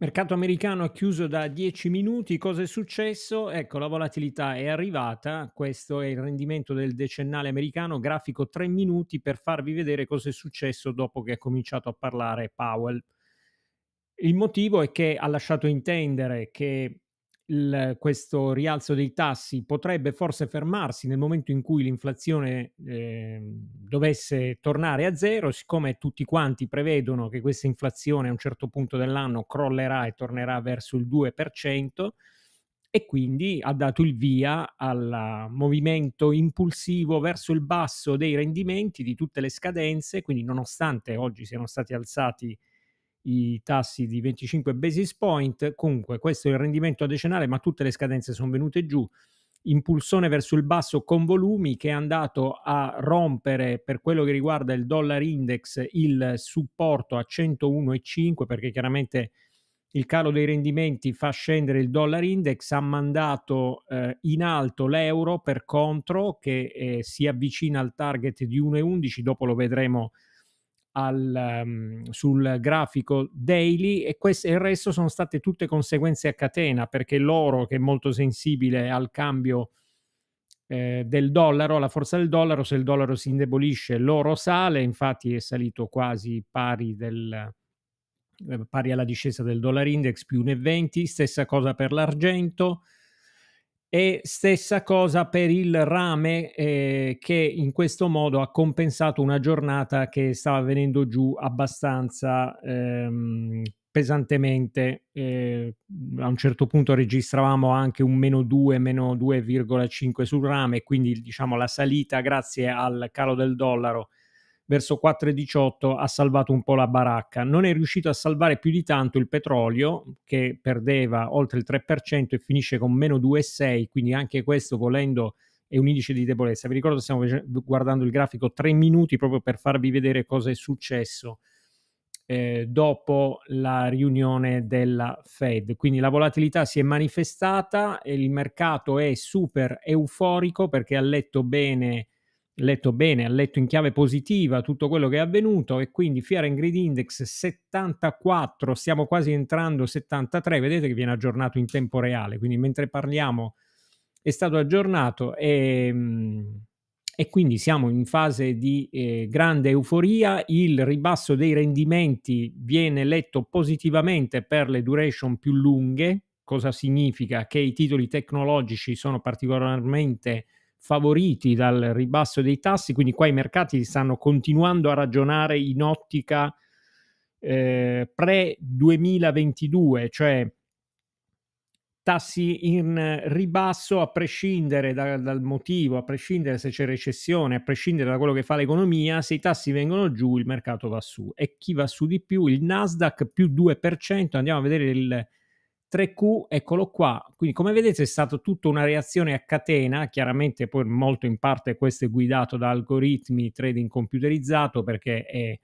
Mercato americano ha chiuso da 10 minuti, cosa è successo? Ecco, la volatilità è arrivata, questo è il rendimento del decennale americano, grafico 3 minuti per farvi vedere cosa è successo dopo che ha cominciato a parlare Powell. Il motivo è che ha lasciato intendere che il, questo rialzo dei tassi potrebbe forse fermarsi nel momento in cui l'inflazione eh, dovesse tornare a zero, siccome tutti quanti prevedono che questa inflazione a un certo punto dell'anno crollerà e tornerà verso il 2% e quindi ha dato il via al movimento impulsivo verso il basso dei rendimenti di tutte le scadenze, quindi nonostante oggi siano stati alzati i tassi di 25 basis point. Comunque, questo è il rendimento decennale, ma tutte le scadenze sono venute giù. Impulsione verso il basso con volumi che è andato a rompere per quello che riguarda il dollar index il supporto a 101,5 perché chiaramente il calo dei rendimenti fa scendere il dollar index, ha mandato eh, in alto l'euro per contro che eh, si avvicina al target di 1,11, dopo lo vedremo al, um, sul grafico daily e, quest- e il resto sono state tutte conseguenze a catena perché l'oro che è molto sensibile al cambio eh, del dollaro, alla forza del dollaro, se il dollaro si indebolisce l'oro sale, infatti è salito quasi pari, del, eh, pari alla discesa del dollaro index più 1,20, stessa cosa per l'argento, e stessa cosa per il rame eh, che in questo modo ha compensato una giornata che stava venendo giù abbastanza ehm, pesantemente. Eh, a un certo punto registravamo anche un meno 2, meno 2,5 sul rame, quindi diciamo la salita grazie al calo del dollaro verso 4,18 ha salvato un po' la baracca. Non è riuscito a salvare più di tanto il petrolio che perdeva oltre il 3% e finisce con meno 2,6, quindi anche questo volendo è un indice di debolezza. Vi ricordo stiamo guardando il grafico 3 minuti proprio per farvi vedere cosa è successo. Eh, dopo la riunione della Fed. Quindi la volatilità si è manifestata, il mercato è super euforico perché ha letto bene letto bene, ha letto in chiave positiva tutto quello che è avvenuto e quindi Fear and Grid Index 74, stiamo quasi entrando 73, vedete che viene aggiornato in tempo reale, quindi mentre parliamo è stato aggiornato e, mm, e quindi siamo in fase di eh, grande euforia, il ribasso dei rendimenti viene letto positivamente per le duration più lunghe, cosa significa che i titoli tecnologici sono particolarmente favoriti dal ribasso dei tassi, quindi qua i mercati stanno continuando a ragionare in ottica eh, pre-2022, cioè tassi in ribasso a prescindere da, dal motivo, a prescindere se c'è recessione, a prescindere da quello che fa l'economia, se i tassi vengono giù il mercato va su e chi va su di più? Il Nasdaq più 2%, andiamo a vedere il, 3Q, eccolo qua. Quindi, come vedete, è stata tutta una reazione a catena. Chiaramente, poi molto in parte questo è guidato da algoritmi, trading computerizzato, perché è,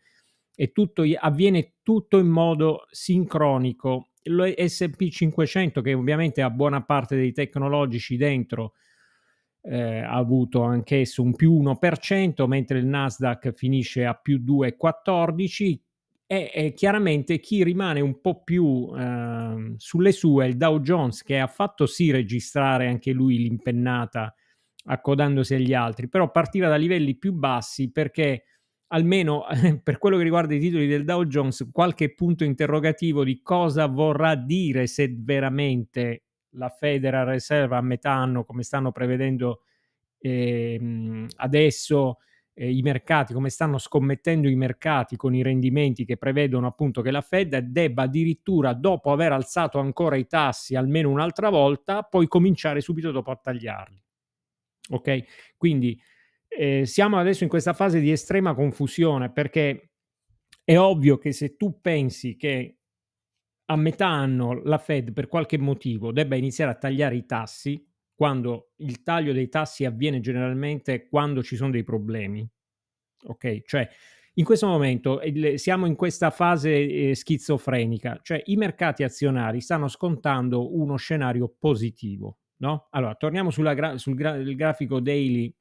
è tutto, avviene tutto in modo sincronico. Lo SP 500, che ovviamente ha buona parte dei tecnologici dentro, eh, ha avuto anch'esso un più 1%, mentre il Nasdaq finisce a più 2,14% e, e chiaramente chi rimane un po' più eh, sulle sue il Dow Jones che ha fatto sì registrare anche lui l'impennata accodandosi agli altri, però partiva da livelli più bassi perché almeno eh, per quello che riguarda i titoli del Dow Jones qualche punto interrogativo di cosa vorrà dire se veramente la Federal Reserve a metà anno come stanno prevedendo eh, adesso eh, i mercati, come stanno scommettendo i mercati con i rendimenti che prevedono appunto che la Fed debba addirittura dopo aver alzato ancora i tassi almeno un'altra volta, poi cominciare subito dopo a tagliarli. Ok? Quindi eh, siamo adesso in questa fase di estrema confusione perché è ovvio che se tu pensi che a metà anno la Fed per qualche motivo debba iniziare a tagliare i tassi, quando il taglio dei tassi avviene generalmente quando ci sono dei problemi. Ok, cioè in questo momento siamo in questa fase eh, schizofrenica, cioè i mercati azionari stanno scontando uno scenario positivo, no? Allora, torniamo gra- sul gra- grafico daily.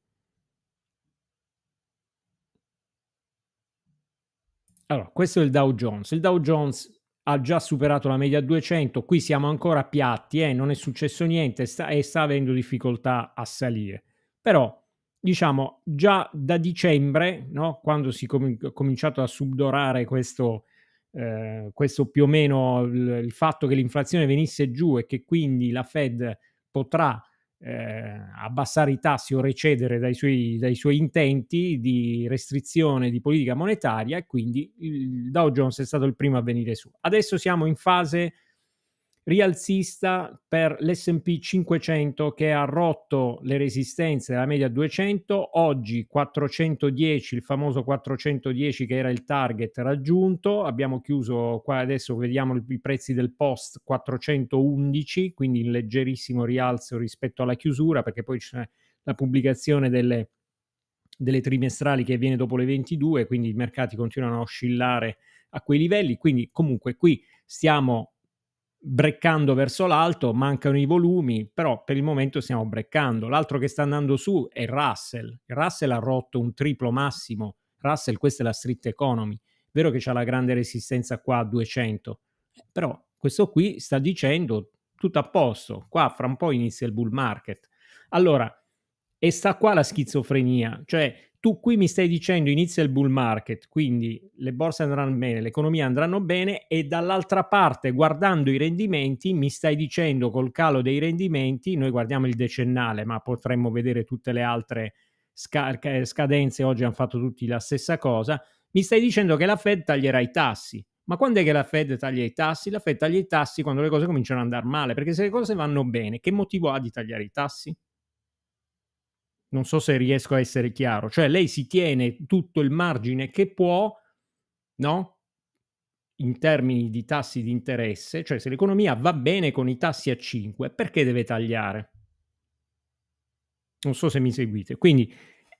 Allora, questo è il Dow Jones. Il Dow Jones ha già superato la media 200, qui siamo ancora piatti, eh, non è successo niente sta, e sta avendo difficoltà a salire. Però, diciamo, già da dicembre, no, quando si è com- cominciato a subdorare questo, eh, questo più o meno il, il fatto che l'inflazione venisse giù e che quindi la Fed potrà eh, abbassare i tassi o recedere dai suoi, dai suoi, intenti di restrizione di politica monetaria e quindi il Dow Jones è stato il primo a venire su. Adesso siamo in fase rialzista per l'SP 500 che ha rotto le resistenze della media 200, oggi 410, il famoso 410 che era il target raggiunto, abbiamo chiuso qua adesso vediamo i prezzi del post 411, quindi un leggerissimo rialzo rispetto alla chiusura perché poi c'è la pubblicazione delle, delle trimestrali che avviene dopo le 22, quindi i mercati continuano a oscillare a quei livelli, quindi comunque qui stiamo breccando verso l'alto, mancano i volumi, però per il momento stiamo breccando. L'altro che sta andando su è Russell. Russell ha rotto un triplo massimo. Russell, questa è la street economy. Vero che c'ha la grande resistenza qua a 200, eh, però questo qui sta dicendo tutto a posto, qua fra un po' inizia il bull market. Allora, e sta qua la schizofrenia, cioè tu qui mi stai dicendo inizia il bull market, quindi le borse andranno bene, l'economia andranno bene e dall'altra parte guardando i rendimenti mi stai dicendo col calo dei rendimenti, noi guardiamo il decennale ma potremmo vedere tutte le altre sca- eh, scadenze, oggi hanno fatto tutti la stessa cosa, mi stai dicendo che la Fed taglierà i tassi. Ma quando è che la Fed taglia i tassi? La Fed taglia i tassi quando le cose cominciano ad andare male, perché se le cose vanno bene, che motivo ha di tagliare i tassi? non so se riesco a essere chiaro, cioè lei si tiene tutto il margine che può, no? In termini di tassi di interesse, cioè se l'economia va bene con i tassi a 5, perché deve tagliare? Non so se mi seguite. Quindi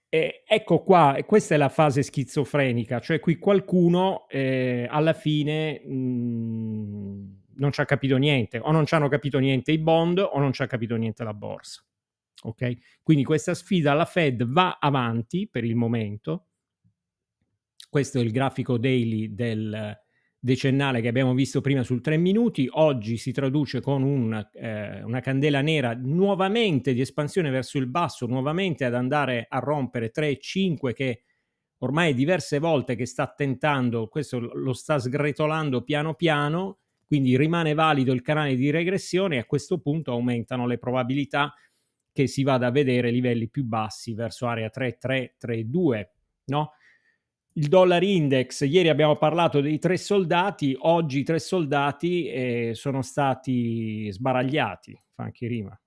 eh, ecco qua, questa è la fase schizofrenica, cioè qui qualcuno eh, alla fine mh, mm, non ci ha capito niente, o non ci hanno capito niente i bond o non ci ha capito niente la borsa. Okay? Quindi questa sfida alla Fed va avanti per il momento. Questo è il grafico daily del decennale che abbiamo visto prima sul 3 minuti. Oggi si traduce con un, eh, una candela nera nuovamente di espansione verso il basso, nuovamente ad andare a rompere 3,5 che ormai diverse volte che sta tentando, questo lo sta sgretolando piano piano, quindi rimane valido il canale di regressione e a questo punto aumentano le probabilità che si vada a vedere livelli più bassi verso area 3, 3, 3, 2, no? Il dollaro index, ieri abbiamo parlato dei tre soldati, oggi i tre soldati eh, sono stati sbaragliati, fa anche rima.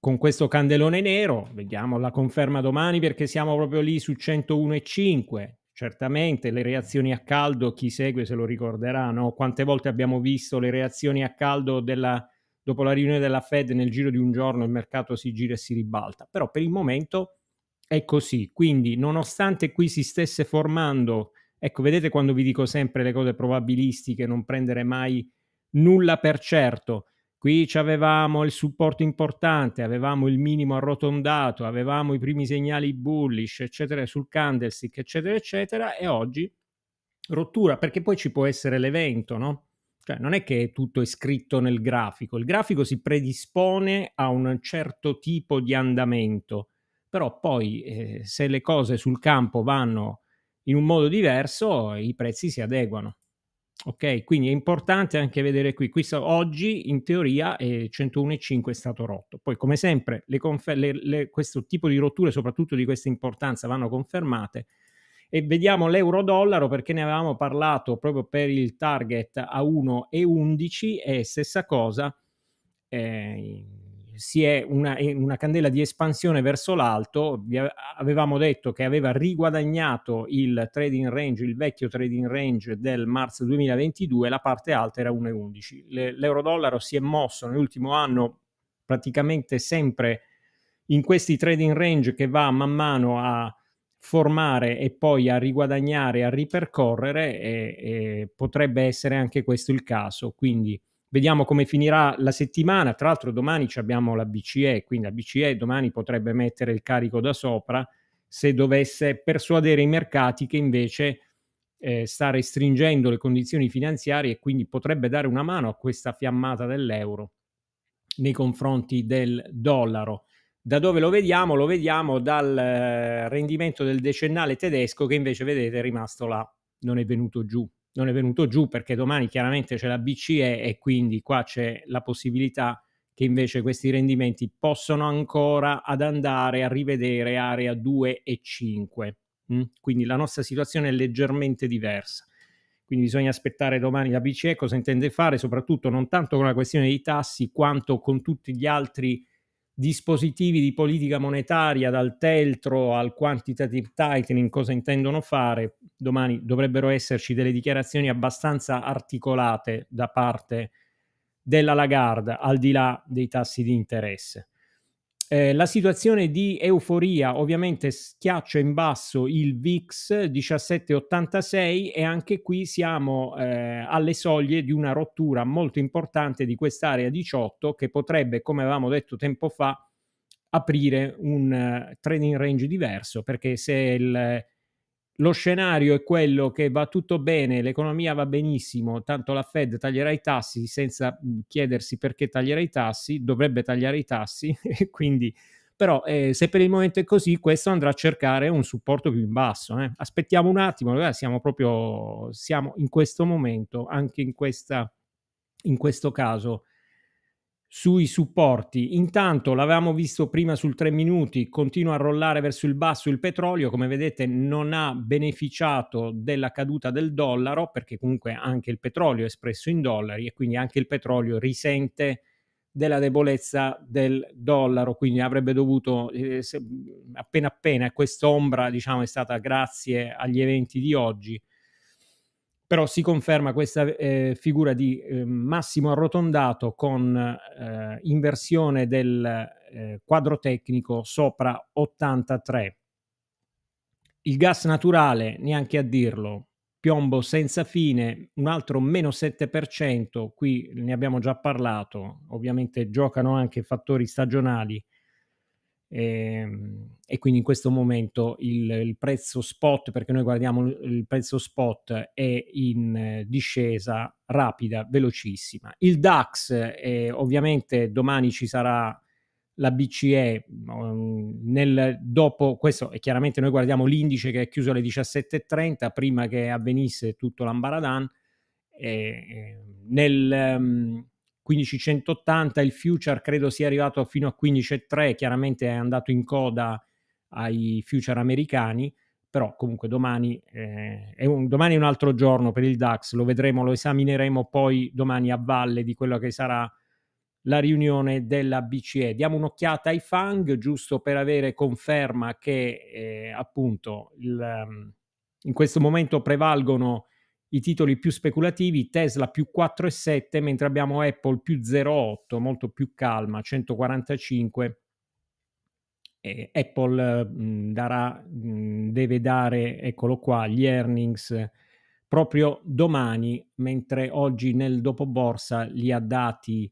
Con questo candelone nero, vediamo la conferma domani perché siamo proprio lì su 101,5. Certamente le reazioni a caldo, chi segue se lo ricorderà, no? Quante volte abbiamo visto le reazioni a caldo della, dopo la riunione della Fed nel giro di un giorno il mercato si gira e si ribalta, però per il momento è così, quindi nonostante qui si stesse formando, ecco vedete quando vi dico sempre le cose probabilistiche, non prendere mai nulla per certo, qui avevamo il supporto importante, avevamo il minimo arrotondato, avevamo i primi segnali bullish, eccetera, sul candlestick, eccetera, eccetera, e oggi rottura, perché poi ci può essere l'evento, no? Cioè, non è che tutto è scritto nel grafico, il grafico si predispone a un certo tipo di andamento, però poi eh, se le cose sul campo vanno in un modo diverso, i prezzi si adeguano. Ok, quindi è importante anche vedere qui. qui so, oggi in teoria eh, 101,5 è stato rotto. Poi, come sempre, le confer- le, le, questo tipo di rotture, soprattutto di questa importanza, vanno confermate e vediamo l'euro-dollaro perché ne avevamo parlato proprio per il target a 1,11 e stessa cosa, eh, si è una, eh, una, candela di espansione verso l'alto, avevamo detto che aveva riguadagnato il trading range, il vecchio trading range del marzo 2022, la parte alta era 1,11. Le, l'euro-dollaro si è mosso nell'ultimo anno praticamente sempre in questi trading range che va man mano a formare e poi a riguadagnare, a ripercorrere e, e potrebbe essere anche questo il caso. Quindi vediamo come finirà la settimana. Tra l'altro domani abbiamo la BCE, quindi la BCE domani potrebbe mettere il carico da sopra se dovesse persuadere i mercati che invece eh, sta restringendo le condizioni finanziarie e quindi potrebbe dare una mano a questa fiammata dell'euro nei confronti del dollaro. Da dove lo vediamo? Lo vediamo dal eh, rendimento del decennale tedesco che invece vedete è rimasto là, non è venuto giù. Non è venuto giù perché domani chiaramente c'è la BCE e quindi qua c'è la possibilità che invece questi rendimenti possono ancora ad andare a rivedere area 2 e 5. Mm? Quindi la nostra situazione è leggermente diversa. Quindi bisogna aspettare domani la BCE cosa intende fare, soprattutto non tanto con la questione dei tassi quanto con tutti gli altri dispositivi di politica monetaria dal teltro al quantitative tightening cosa intendono fare. Domani dovrebbero esserci delle dichiarazioni abbastanza articolate da parte della Lagarde, al di là dei tassi di interesse. Eh, la situazione di euforia ovviamente schiaccia in basso il VIX 1786 e anche qui siamo eh, alle soglie di una rottura molto importante di quest'area 18 che potrebbe, come avevamo detto tempo fa, aprire un uh, eh, trading range diverso perché se il lo scenario è quello che va tutto bene, l'economia va benissimo, tanto la Fed taglierà i tassi senza mm, chiedersi perché taglierà i tassi, dovrebbe tagliare i tassi, quindi però eh, se per il momento è così, questo andrà a cercare un supporto più in basso. Eh. Aspettiamo un attimo, eh, siamo proprio siamo in questo momento, anche in, questa, in questo caso, sui supporti. Intanto l'avevamo visto prima sul 3 minuti, continua a rollare verso il basso il petrolio, come vedete non ha beneficiato della caduta del dollaro perché comunque anche il petrolio è espresso in dollari e quindi anche il petrolio risente della debolezza del dollaro, quindi avrebbe dovuto eh, se, appena appena quest'ombra, diciamo, è stata grazie agli eventi di oggi però si conferma questa eh, figura di eh, massimo arrotondato con eh, inversione del eh, quadro tecnico sopra 83. Il gas naturale, neanche a dirlo, piombo senza fine, un altro meno 7%, qui ne abbiamo già parlato, ovviamente giocano anche fattori stagionali e, ehm, e, quindi in questo momento il, il, prezzo spot, perché noi guardiamo il prezzo spot, è in eh, discesa rapida, velocissima. Il DAX, eh, ovviamente domani ci sarà la BCE, mm, nel, dopo questo, e chiaramente noi guardiamo l'indice che è chiuso alle 17.30, prima che avvenisse tutto l'ambaradan, eh, ehm, nel... Um, 15,180, il future credo sia arrivato fino a 15,3, chiaramente è andato in coda ai future americani, però comunque domani, eh, è un, domani è un altro giorno per il DAX, lo vedremo, lo esamineremo poi domani a valle di quello che sarà la riunione della BCE. Diamo un'occhiata ai FANG giusto per avere conferma che eh, appunto il, ehm, in questo momento prevalgono i titoli più speculativi, Tesla più 4,7, mentre abbiamo Apple più 0,8, molto più calma, 145. E Apple mh, mm, darà, mh, mm, deve dare, eccolo qua, gli earnings proprio domani, mentre oggi nel dopoborsa li ha dati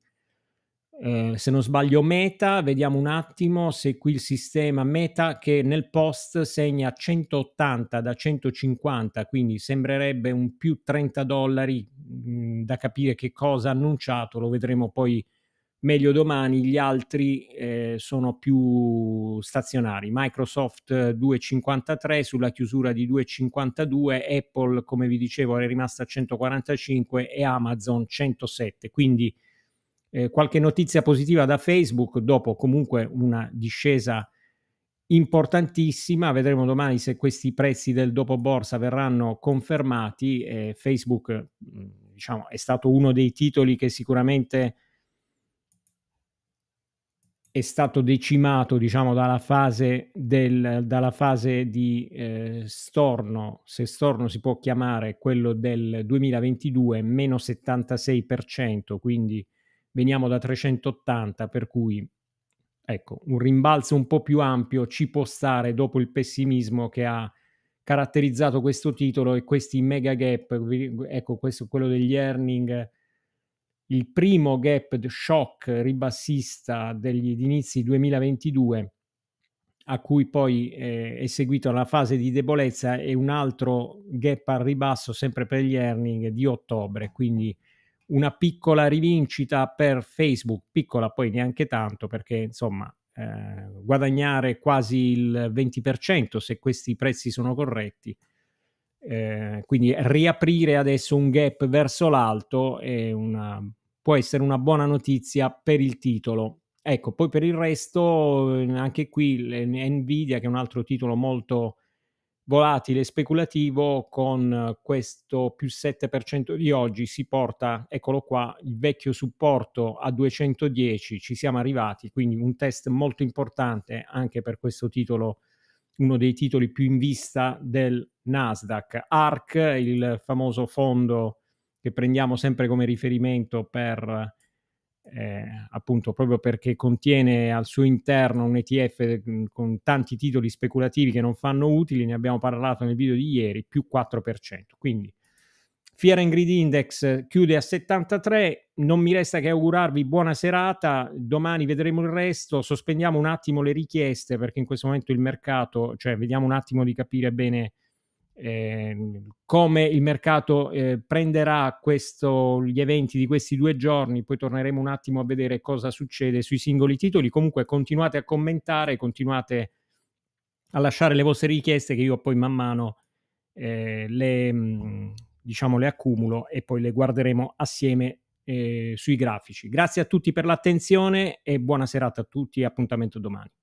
eh, se non sbaglio meta, vediamo un attimo se qui il sistema meta che nel post segna 180 da 150, quindi sembrerebbe un più 30 dollari mh, mm, da capire che cosa ha annunciato, lo vedremo poi meglio domani, gli altri eh, sono più stazionari, Microsoft 2,53 eh, sulla chiusura di 2,52, Apple come vi dicevo è rimasta a 145 e Amazon 107, quindi eh, qualche notizia positiva da Facebook dopo comunque una discesa importantissima. Vedremo domani se questi prezzi del dopo borsa verranno confermati. Eh, Facebook mm, diciamo, è stato uno dei titoli che sicuramente è stato decimato diciamo, dalla, fase del, dalla fase di eh, storno, se storno si può chiamare quello del 2022, meno 76%, quindi veniamo da 380, per cui ecco, un rimbalzo un po' più ampio ci può stare dopo il pessimismo che ha caratterizzato questo titolo e questi mega gap, ecco, questo quello degli earning, il primo gap shock ribassista degli inizi 2022 a cui poi eh, è seguita la fase di debolezza e un altro gap al ribasso sempre per gli earning di ottobre, quindi una piccola rivincita per Facebook, piccola poi neanche tanto perché insomma eh, guadagnare quasi il 20% se questi prezzi sono corretti. Eh, quindi riaprire adesso un gap verso l'alto una, può essere una buona notizia per il titolo. Ecco, poi per il resto, eh, anche qui Nvidia, che è un altro titolo molto volatile, speculativo, con eh, questo più 7% di oggi si porta, eccolo qua, il vecchio supporto a 210, ci siamo arrivati, quindi un test molto importante anche per questo titolo, uno dei titoli più in vista del Nasdaq. ARC, il famoso fondo che prendiamo sempre come riferimento per eh, appunto proprio perché contiene al suo interno un ETF mm, con tanti titoli speculativi che non fanno utili, ne abbiamo parlato nel video di ieri, più 4%. Quindi Fear and Greed Index chiude a 73, non mi resta che augurarvi buona serata, domani vedremo il resto, sospendiamo un attimo le richieste perché in questo momento il mercato, cioè vediamo un attimo di capire bene Ehm, come il mercato eh, prenderà questo, gli eventi di questi due giorni, poi torneremo un attimo a vedere cosa succede sui singoli titoli. Comunque continuate a commentare, continuate a lasciare le vostre richieste che io poi man mano eh, le, mm, diciamo, le accumulo e poi le guarderemo assieme eh, sui grafici. Grazie a tutti per l'attenzione e buona serata a tutti appuntamento domani.